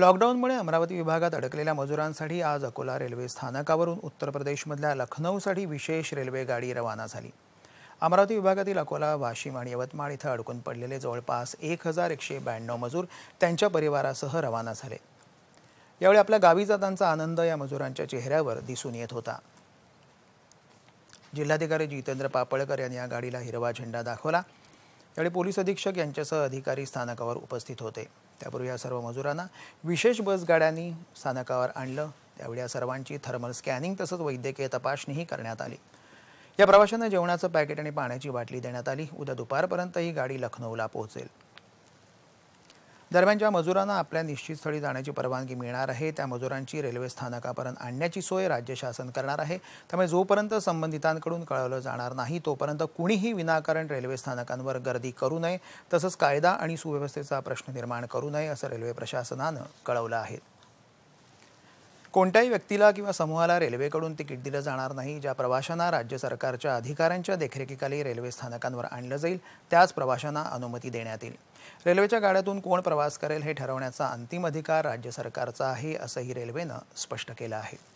लॉकडाऊनमुळे अमरावती विभागात अडकलेल्या मजुरांसाठी आज अकोला रेल्वे स्थानकावरून उत्तर प्रदेशमधल्या लखनौसाठी विशेष रेल्वे गाडी रवाना झाली अमरावती विभागातील अकोला वाशिम आणि यवतमाळ इथं अडकून पडलेले जवळपास एक हजार एकशे ब्याण्णव मजूर त्यांच्या परिवारासह रवाना झाले यावेळी आपल्या गावी जातांचा आनंद या मजुरांच्या चेहऱ्यावर दिसून येत होता जिल्हाधिकारी जितेंद्र पापळकर यांनी या गाडीला हिरवा झेंडा दाखवला यावेळी पोलीस अधीक्षक यांच्यासह अधिकारी स्थानकावर उपस्थित होते त्यापूर्वी या सर्व मजुरांना विशेष बसगाड्यांनी स्थानकावर आणलं त्यावेळी या सर्वांची थर्मल स्कॅनिंग तसंच वैद्यकीय तपासणीही करण्यात आली या प्रवाशांना जेवणाचं पॅकेट आणि पाण्याची बाटली देण्यात आली उद्या दुपारपर्यंत ही गाडी लखनौला पोहोचेल दरम्यान ज्या मजुरांना आपल्या निश्चित स्थळी जाण्याची परवानगी मिळणार आहे त्या मजुरांची रेल्वे स्थानकापर्यंत आणण्याची सोय राज्य शासन करणार आहे त्यामुळे जोपर्यंत संबंधितांकडून कळवलं जाणार नाही तोपर्यंत कुणीही विनाकारण रेल्वे स्थानकांवर गर्दी करू नये तसंच कायदा आणि सुव्यवस्थेचा प्रश्न निर्माण करू नये असं रेल्वे प्रशासनानं कळवलं आहे कोणत्याही व्यक्तीला किंवा समूहाला रेल्वेकडून तिकीट दिलं जाणार नाही ज्या प्रवाशांना राज्य सरकारच्या अधिकाऱ्यांच्या देखरेखीखाली रेल्वे स्थानकांवर आणलं जाईल त्याच प्रवाशांना अनुमती देण्यात येईल रेल्वेच्या गाड्यातून कोण प्रवास करेल हे ठरवण्याचा अंतिम अधिकार राज्य सरकारचा आहे असंही रेल्वेनं स्पष्ट केलं आहे